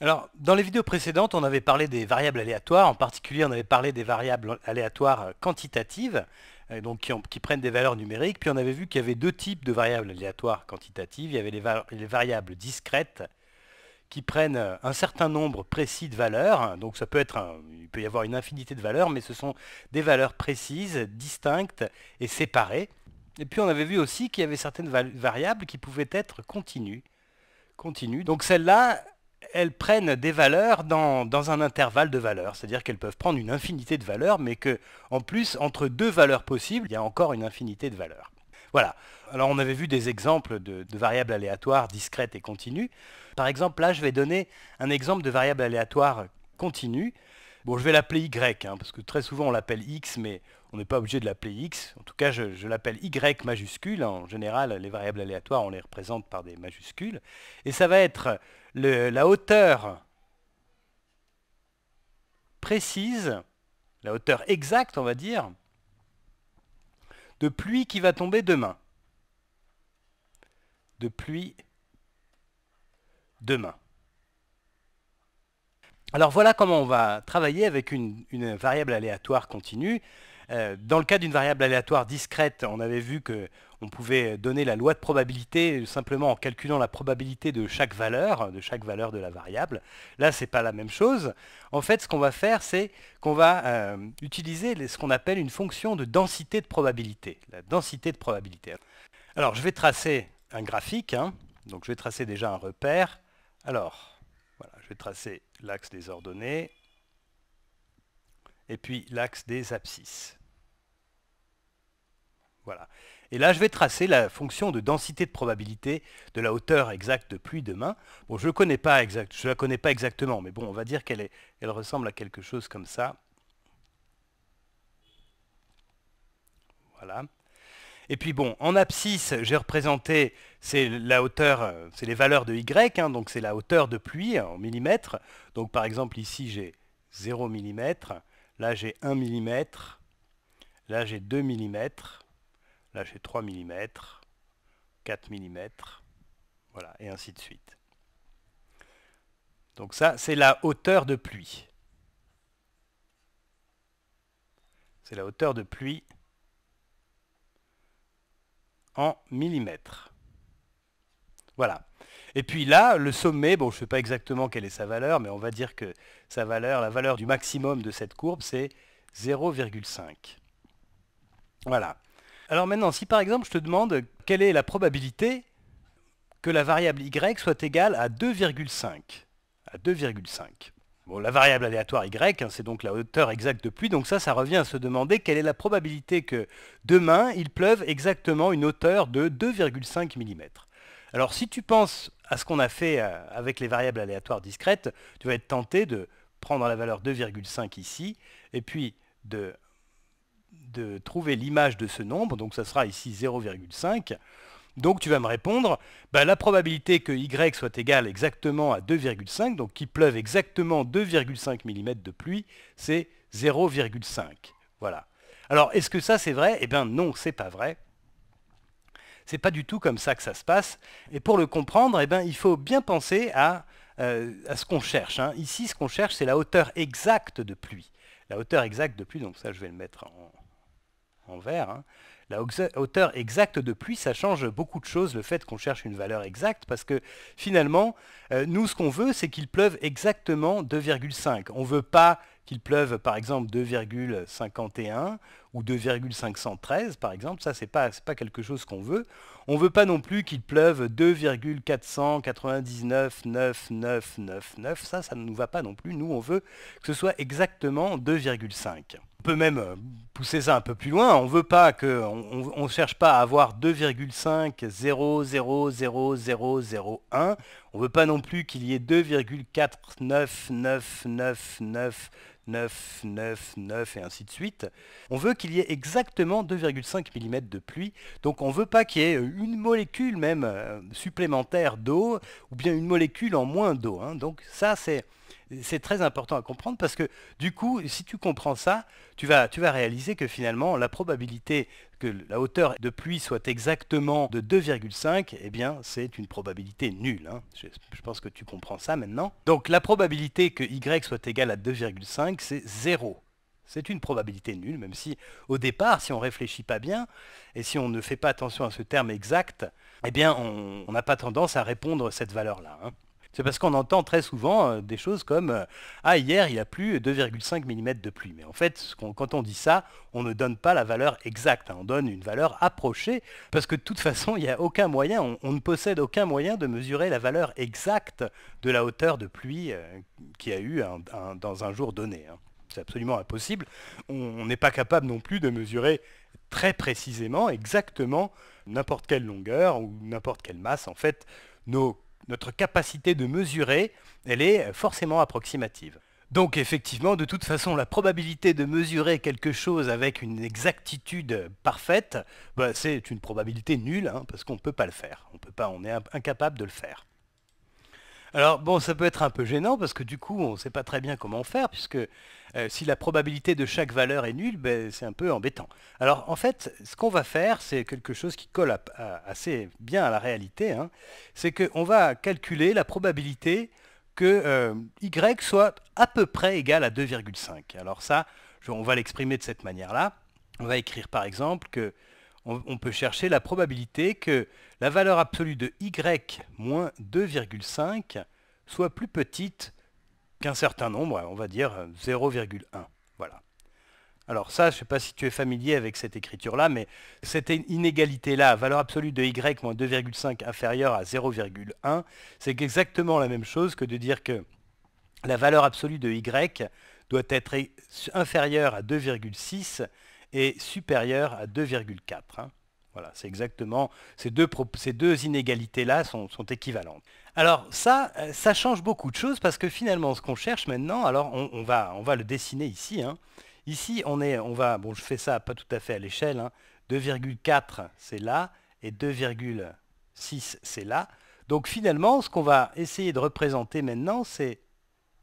Alors, dans les vidéos précédentes, on avait parlé des variables aléatoires. En particulier, on avait parlé des variables aléatoires quantitatives, euh, donc qui, prennent des valeurs numériques. Puis on avait vu qu'il y avait deux types de variables aléatoires quantitatives. Il y avait les, variables discrètes qui prennent euh, un certain nombre précis de valeurs. Donc ça peut être, il peut y avoir une infinité de valeurs, mais ce sont des valeurs précises, distinctes et séparées. Et puis on avait vu aussi qu'il y avait certaines variables qui pouvaient être continues. continues. Donc celle là elles prennent des valeurs dans, un intervalle de valeurs, c'est-à-dire qu'elles peuvent prendre une infinité de valeurs, mais que en plus, entre deux valeurs possibles, il y a encore une infinité de valeurs. Voilà. Alors on avait vu des exemples de, variables aléatoires discrètes et continues. Par exemple, là, je vais donner un exemple de variable aléatoire continue. Bon, je vais l'appeler Y, hein, parce que très souvent on l'appelle X, mais on n'est pas obligé de l'appeler X. En tout cas, je l'appelle Y majuscule. En général, les variables aléatoires, on les représente par des majuscules. Et ça va être la hauteur précise, la hauteur exacte, on va dire, de pluie qui va tomber demain. De pluie demain. Alors voilà comment on va travailler avec une variable aléatoire continue. Euh, dans le cas d'une variable aléatoire discrète, on avait vu qu'on pouvait donner la loi de probabilité simplement en calculant la probabilité de chaque valeur, de chaque valeur de la variable. Là, ce n'est pas la même chose. En fait, ce qu'on va faire, c'est qu'on va euh, utiliser ce qu'on appelle une fonction de densité de probabilité. La densité de probabilité. Alors, je vais tracer un graphique. Hein. Donc, je vais tracer déjà un repère. Alors, je vais tracer l'axe des ordonnées et puis l'axe des abscisses. Et là, je vais tracer la fonction de densité de probabilité de la hauteur exacte de pluie demain. Bon, je ne la connais pas exactement, mais bon, on va dire qu'elle ressemble à quelque chose comme ça. Voilà. Et puis bon, en abscisse, j'ai représenté, c'est la hauteur, c'est les valeurs de Y, hein, donc c'est la hauteur de pluie en millimètres. Donc par exemple ici j'ai 0 mm, là j'ai 1 mm, là j'ai 2 mm, Là, j'ai 3 mm, 4 mm, voilà, et ainsi de suite. Donc ça, c'est la hauteur de pluie. C'est la hauteur de pluie en millimètres. Voilà. Et puis là, le sommet, bon, je ne sais pas exactement quelle est sa valeur, mais on va dire que sa valeur, la valeur du maximum de cette courbe, c'est 0,5. Voilà. Alors maintenant, si par exemple je te demande quelle est la probabilité que la variable y soit égale à 2,5. À 2,5. Bon, la variable aléatoire y, hein, c'est donc la hauteur exacte de pluie, donc ça, ça revient à se demander quelle est la probabilité que demain, il pleuve exactement une hauteur de 2,5 mm. Alors si tu penses à ce qu'on a fait euh, avec les variables aléatoires discrètes, tu vas être tenté de prendre la valeur 2,5 ici, et puis de de trouver l'image de ce nombre, donc ça sera ici 0,5. Donc tu vas me répondre, bah, la probabilité que y soit égale exactement à 2,5, donc qu'il pleuve exactement 2,5 mm de pluie, c'est 0,5. Voilà. Alors est-ce que ça c'est vrai Eh bien non, c'est pas vrai. C'est pas du tout comme ça que ça se passe. Et pour le comprendre, eh bien, il faut bien penser à euh, à ce qu'on cherche. Hein. Ici, ce qu'on cherche, c'est la hauteur exacte de pluie. La hauteur exacte de pluie, donc ça, je vais le mettre en, vert. Hein. La hauteur exacte de pluie, ça change beaucoup de choses, le fait qu'on cherche une valeur exacte, parce que finalement, euh, nous, ce qu'on veut, c'est qu'il pleuve exactement 2,5. On ne veut pas qu'il pleuve, par exemple, 2,51 ou 2,513 par exemple, ça c'est pas, pas quelque chose qu'on veut. On ne veut pas non plus qu'il pleuve 2,499999, ça ça ne nous va pas non plus, nous on veut que ce soit exactement 2,5. On peut même euh, pousser ça un peu plus loin, on veut pas que on, cherche pas à avoir 2,5000001, on ne veut pas non plus qu'il y ait 2,49999 9, 9, 9 et ainsi de suite. On veut qu'il y ait exactement 2,5 mm de pluie, donc on ne veut pas qu'il y ait une molécule même euh, supplémentaire d'eau, ou bien une molécule en moins d'eau. Hein. Donc ça c'est c'est très important à comprendre parce que du coup, si tu comprends ça, tu vas, tu vas réaliser que finalement, la probabilité que la hauteur de pluie soit exactement de 2,5, eh bien, c'est une probabilité nulle. Hein. Je, pense que tu comprends ça maintenant. Donc, la probabilité que y soit égale à 2,5, c'est 0. C'est une probabilité nulle, même si au départ, si on ne réfléchit pas bien et si on ne fait pas attention à ce terme exact, eh bien, on n'a pas tendance à répondre à cette valeur-là. Hein. C'est parce qu'on entend très souvent euh, des choses comme euh, Ah, hier, il a plus 2,5 mm de pluie. Mais en fait, quand on dit ça, on ne donne pas la valeur exacte, hein. on donne une valeur approchée, parce que de toute façon, il n'y a aucun moyen, on, ne possède aucun moyen de mesurer la valeur exacte de la hauteur de pluie euh, qu'il y a eu dans un jour donné. Hein. C'est absolument impossible. On n'est pas capable non plus de mesurer très précisément, exactement, n'importe quelle longueur ou n'importe quelle masse. En fait, nos notre capacité de mesurer, elle est forcément approximative. Donc effectivement, de toute façon, la probabilité de mesurer quelque chose avec une exactitude parfaite, bah, c'est une probabilité nulle, hein, parce qu'on ne peut pas le faire. On, peut on est incapable de le faire. Alors bon, ça peut être un peu gênant parce que du coup, on ne sait pas très bien comment faire puisque euh, si la probabilité de chaque valeur est nulle, ben, c'est un peu embêtant. Alors en fait, ce qu'on va faire, c'est quelque chose qui colle assez bien à la réalité. Hein. c'est qu'on va calculer la probabilité que euh, y soit à peu près égal à 2,5. Alors ça, on va l'exprimer de cette manière-là. On va écrire par exemple que on, peut chercher la probabilité que la valeur absolue de y moins 2,5 soit plus petite qu'un certain nombre, on va dire 0,1. Voilà. Alors ça, je ne sais pas si tu es familier avec cette écriture-là, mais cette inégalité-là, valeur absolue de y moins 2,5 inférieure à 0,1, c'est exactement la même chose que de dire que la valeur absolue de y doit être inférieure à 2,6 est supérieur à 2,4. Hein. Voilà, c'est exactement ces deux, ces deux inégalités-là sont, équivalentes. Alors ça, euh, ça change beaucoup de choses parce que finalement, ce qu'on cherche maintenant, alors on, va, on va le dessiner ici. Hein. Ici, on est, on va, bon, je fais ça pas tout à fait à l'échelle. 2,4 hein. c'est là et 2,6 c'est là. Donc finalement, ce qu'on va essayer de représenter maintenant, c'est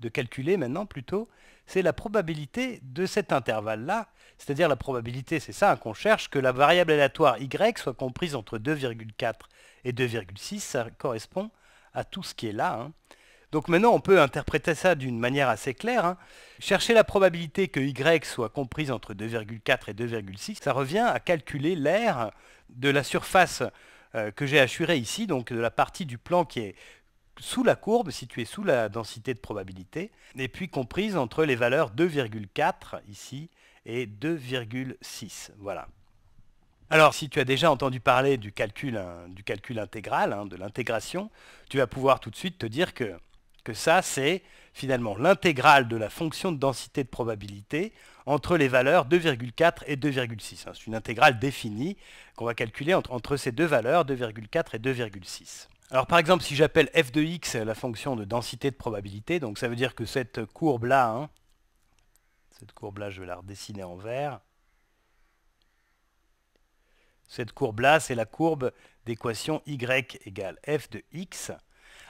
de calculer maintenant plutôt, c'est la probabilité de cet intervalle-là. C'est-à-dire la probabilité, c'est ça qu'on cherche, que la variable aléatoire y soit comprise entre 2,4 et 2,6. Ça correspond à tout ce qui est là. Hein. Donc maintenant, on peut interpréter ça d'une manière assez claire. Hein. Chercher la probabilité que y soit comprise entre 2,4 et 2,6, ça revient à calculer l'aire de la surface euh, que j'ai assurée ici, donc de la partie du plan qui est sous la courbe, située sous la densité de probabilité, et puis comprise entre les valeurs 2,4 ici et 2,6. Voilà. Alors, si tu as déjà entendu parler du calcul, hein, du calcul intégral, hein, de l'intégration, tu vas pouvoir tout de suite te dire que, ça, c'est finalement l'intégrale de la fonction de densité de probabilité entre les valeurs 2,4 et 2,6. Hein, c'est une intégrale définie qu'on va calculer entre ces deux valeurs, 2,4 et 2,6. Alors par exemple, si j'appelle f de x la fonction de densité de probabilité, donc ça veut dire que cette courbe-là, hein, cette courbe-là, je vais la redessiner en vert. Cette courbe-là, c'est la courbe d'équation y égale f de x.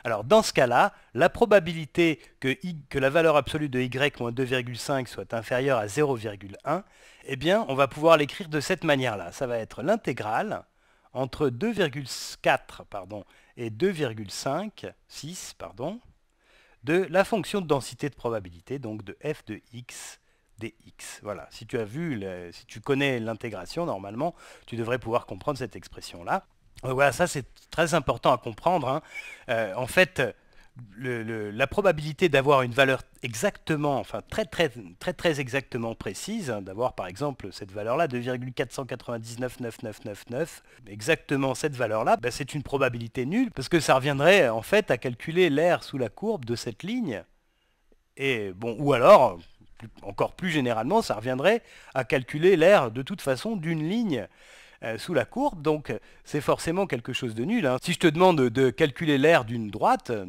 Alors dans ce cas-là, la probabilité que, que, la valeur absolue de y moins 2,5 soit inférieure à 0,1, eh bien on va pouvoir l'écrire de cette manière-là. Ça va être l'intégrale entre 2,4 pardon et 2,5, pardon, de la fonction de densité de probabilité, donc de f de x dx. Voilà, si tu as vu, si tu connais l'intégration, normalement, tu devrais pouvoir comprendre cette expression-là. Voilà, ça c'est très important à comprendre. Hein. Euh, en fait, la probabilité d'avoir une valeur exactement, enfin très très très très exactement précise, hein, d'avoir par exemple cette valeur-là, 2,499999, exactement cette valeur-là, bah, c'est une probabilité nulle, parce que ça reviendrait en fait à calculer l'air sous la courbe de cette ligne. Et bon, ou alors, encore plus généralement, ça reviendrait à calculer l'air de toute façon d'une ligne. Euh, sous la courbe, donc c'est forcément quelque chose de nul. Hein. Si je te demande de calculer l'aire d'une droite, euh,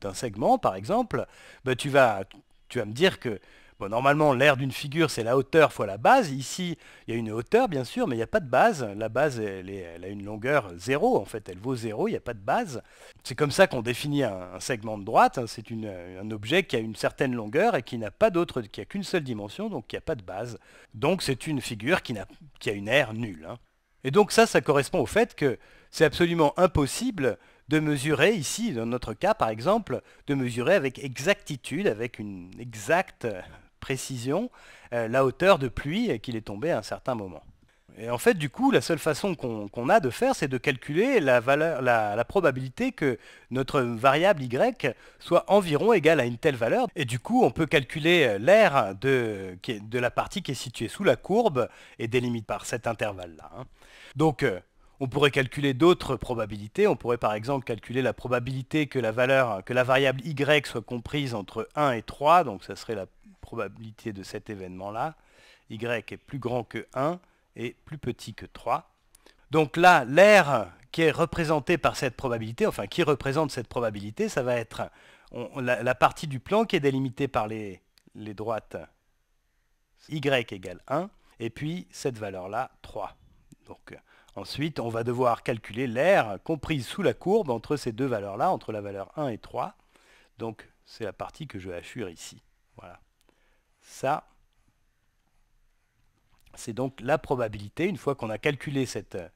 d'un segment par exemple, bah, tu, vas, tu me dire que normalement, l'aire d'une figure, c'est la hauteur fois la base. Ici, il y a une hauteur, bien sûr, mais il n'y a pas de base. La base, elle, a une longueur 0, en fait. Elle vaut 0, il n'y a pas de base. C'est comme ça qu'on définit un, segment de droite. Hein. C'est euh, un objet qui a une certaine longueur et qui n'a pas d'autre, qui a qu'une seule dimension, donc qui n'a pas de base. Donc, c'est une figure qui, a, une aire nulle. Hein. Et donc ça, ça correspond au fait que c'est absolument impossible de mesurer ici, dans notre cas par exemple, de mesurer avec exactitude, avec une exacte précision, euh, la hauteur de pluie qu'il est tombé à un certain moment. Et en fait, du coup, la seule façon qu'on a de faire, c'est de calculer la, valeur, la, probabilité que notre variable y soit environ égale à une telle valeur. Et du coup, on peut calculer euh, l'aire de, de, la partie qui est située sous la courbe et délimite par cet intervalle-là. Hein. Donc, euh, on pourrait calculer d'autres probabilités. On pourrait par exemple calculer la probabilité que la, valeur, que la variable y soit comprise entre 1 et 3. Donc, ça serait la probabilité de cet événement-là. y est plus grand que 1 est plus petit que 3. Donc là, l'air qui est représenté par cette probabilité, enfin qui représente cette probabilité, ça va être la, partie du plan qui est délimitée par les, les droites y égale 1, et puis cette valeur-là, 3. Donc ensuite, on va devoir calculer l'air comprise sous la courbe entre ces deux valeurs-là, entre la valeur 1 et 3. Donc c'est la partie que je hachure ici. Voilà. Ça, c'est donc la probabilité, une fois qu'on a calculé cette, euh,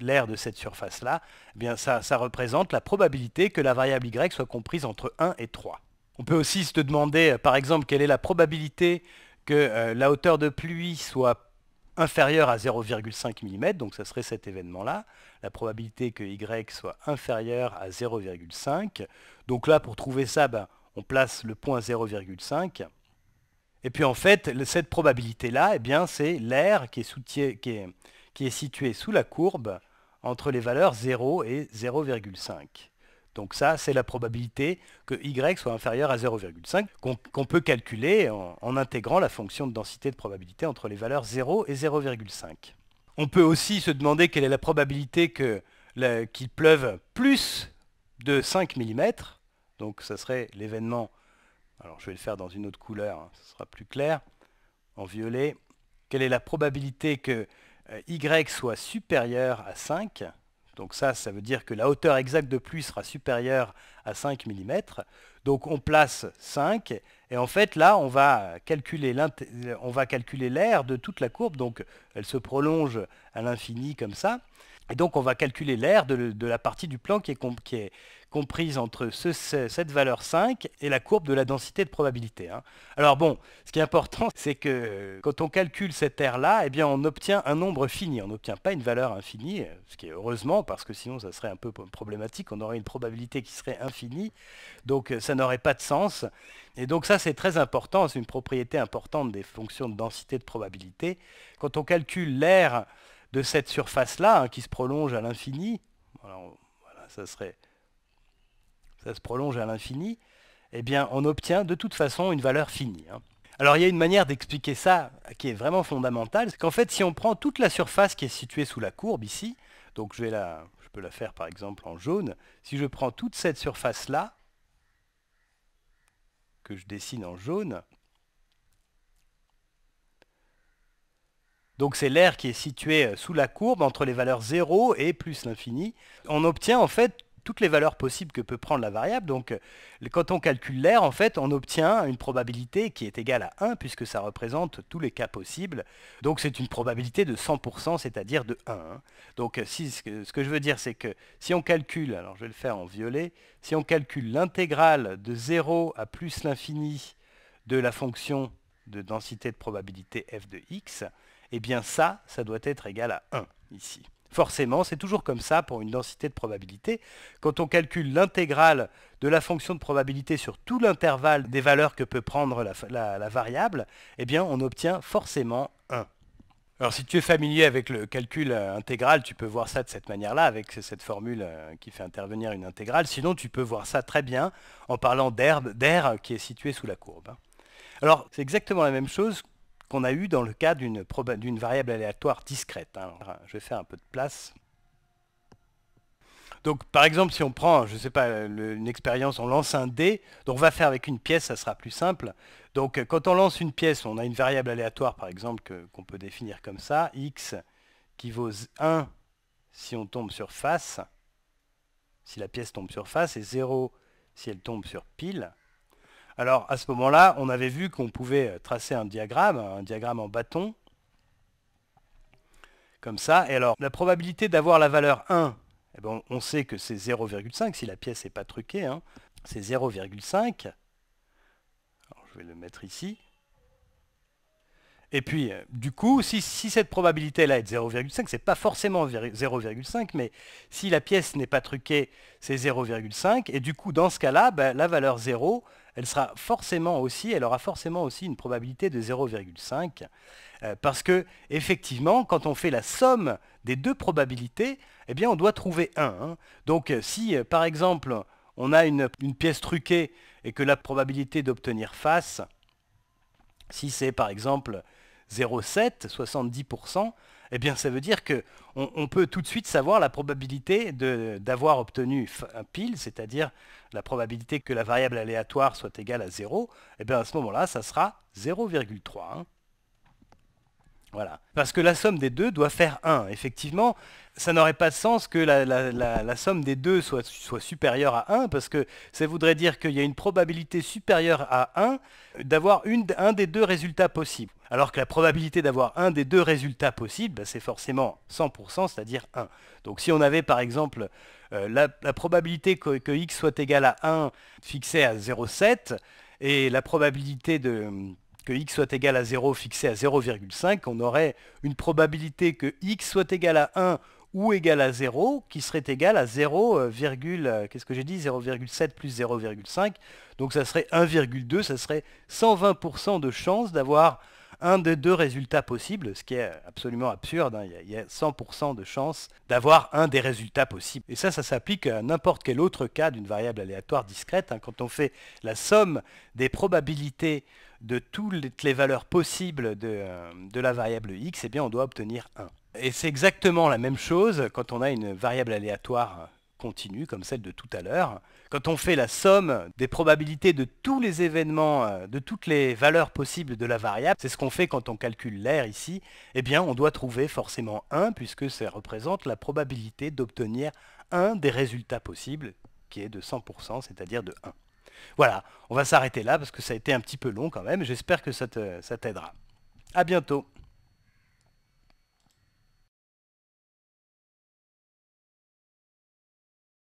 l'aire de cette surface-là, eh bien ça, représente la probabilité que la variable y soit comprise entre 1 et 3. On peut aussi se demander, euh, par exemple, quelle est la probabilité que euh, la hauteur de pluie soit inférieure à 0,5 mm, donc ça serait cet événement-là, la probabilité que Y soit inférieure à 0,5. Donc là, pour trouver ça, ben, on place le point 0,5 et puis en fait, cette probabilité-là, eh bien, c'est l'air qui, est, qui situé sous la courbe entre les valeurs 0 et 0,5. Donc ça, c'est la probabilité que y soit inférieur à 0,5, qu'on peut calculer en, intégrant la fonction de densité de probabilité entre les valeurs 0 et 0,5. On peut aussi se demander quelle est la probabilité qu'il pleuve plus de 5 mm, donc ça serait l'événement alors je vais le faire dans une autre couleur, hein, ce sera plus clair. En violet, quelle est la probabilité que euh, y soit supérieur à 5 donc ça, ça veut dire que la hauteur exacte de pluie sera supérieure à 5 mm. Donc on place 5. Et en fait, là, on va calculer l'air de toute la courbe. Donc elle se prolonge à l'infini comme ça. Et donc, on va calculer l'air de, la partie du plan qui est, comprise entre cette valeur 5 et la courbe de la densité de probabilité. Hein. Alors bon, ce qui est important, c'est que euh, quand on calcule cet aire-là, eh bien, on obtient un nombre fini. On n'obtient pas une valeur infinie, euh, ce qui est heureusement, parce que sinon, ça serait un peu problématique. On aurait une probabilité qui serait infinie, donc euh, ça n'aurait pas de sens. Et donc ça, c'est très important. C'est une propriété importante des fonctions de densité de probabilité. Quand on calcule l'air de cette surface-là, hein, qui se prolonge à l'infini, ça serait. ça se prolonge à l'infini, eh bien on obtient de toute façon une valeur finie. Hein. Alors il y a une manière d'expliquer ça qui est vraiment fondamentale, c'est qu'en fait si on prend toute la surface qui est située sous la courbe ici, donc je, vais je peux la faire par exemple en jaune, si je prends toute cette surface là, que je dessine en jaune, Donc c'est l'air qui est situé euh, sous la courbe entre les valeurs 0 et plus l'infini. On obtient en fait toutes les valeurs possibles que peut prendre la variable. Donc euh, quand on calcule l'air, en fait, on obtient une probabilité qui est égale à 1 puisque ça représente tous les cas possibles. Donc c'est une probabilité de 100%, c'est-à-dire de 1. Hein. Donc euh, ce que je veux dire, c'est que si on calcule, alors je vais le faire en violet, si on calcule l'intégrale de 0 à plus l'infini de la fonction de densité de probabilité f de x, et eh bien ça, ça doit être égal à 1 ici. Forcément, c'est toujours comme ça pour une densité de probabilité. Quand on calcule l'intégrale de la fonction de probabilité sur tout l'intervalle des valeurs que peut prendre la, variable, eh bien on obtient forcément 1. Alors si tu es familier avec le calcul euh, intégral, tu peux voir ça de cette manière-là, avec cette formule euh, qui fait intervenir une intégrale. Sinon, tu peux voir ça très bien en parlant d'herbe, d'air qui est situé sous la courbe. Alors c'est exactement la même chose qu'on a eu dans le cas d'une variable aléatoire discrète. Hein. Je vais faire un peu de place. Donc par exemple, si on prend, je ne sais pas, une expérience, on lance un dé, donc on va faire avec une pièce, ça sera plus simple. Donc quand on lance une pièce, on a une variable aléatoire par exemple qu'on peut définir comme ça, x qui vaut 1 si on tombe sur face, si la pièce tombe sur face, et 0 si elle tombe sur pile. Alors à ce moment-là, on avait vu qu'on pouvait euh, tracer un diagramme, un diagramme en bâton, comme ça. Et alors la probabilité d'avoir la valeur 1, eh ben, on sait que c'est 0,5 si la pièce n'est pas truquée. Hein. c'est 0,5. Je vais le mettre ici. Et puis, euh, du coup, si, cette probabilité-là est de 0,5, c'est pas forcément 0,5, mais si la pièce n'est pas truquée, c'est 0,5. Et du coup, dans ce cas-là, ben, la valeur 0, elle sera forcément aussi, elle aura forcément aussi une probabilité de 0,5, euh, parce que effectivement, quand on fait la somme des deux probabilités, eh bien, on doit trouver 1. Hein. Donc, euh, si euh, par exemple on a une, une, pièce truquée et que la probabilité d'obtenir face, si c'est par exemple 0,7, 70%, eh bien ça veut dire qu'on on peut tout de suite savoir la probabilité d'avoir obtenu un pile, c'est-à-dire la probabilité que la variable aléatoire soit égale à 0, eh bien à ce moment-là, ça sera 0,3. Hein. Voilà. Parce que la somme des deux doit faire 1. Effectivement, ça n'aurait pas de sens que la, somme des deux soit, soit, supérieure à 1, parce que ça voudrait dire qu'il y a une probabilité supérieure à 1 d'avoir un des deux résultats possibles. Alors que la probabilité d'avoir un des deux résultats possibles, bah, c'est forcément 100%, c'est-à-dire 1. Donc si on avait par exemple euh, la, probabilité que, x soit égal à 1 fixée à 0,7 et la probabilité de, que x soit égal à 0 fixée à 0,5, on aurait une probabilité que x soit égal à 1 ou égal à 0 qui serait égal à 0, euh, euh, qu'est-ce que j'ai dit 0,7 plus 0,5. Donc ça serait 1,2, ça serait 120% de chance d'avoir un des deux résultats possibles, ce qui est absolument absurde. Hein. Il, y a, 100% de chances d'avoir un des résultats possibles. Et ça, ça s'applique à n'importe quel autre cas d'une variable aléatoire discrète. Hein. Quand on fait la somme des probabilités de toutes les valeurs possibles de, euh, la variable x, eh bien, on doit obtenir 1. Et c'est exactement la même chose quand on a une variable aléatoire continue, comme celle de tout à l'heure. Quand on fait la somme des probabilités de tous les événements, euh, de toutes les valeurs possibles de la variable, c'est ce qu'on fait quand on calcule l'air ici, eh bien on doit trouver forcément 1, puisque ça représente la probabilité d'obtenir un des résultats possibles, qui est de 100%, c'est-à-dire de 1. Voilà, on va s'arrêter là parce que ça a été un petit peu long quand même. J'espère que ça t'aidera. À bientôt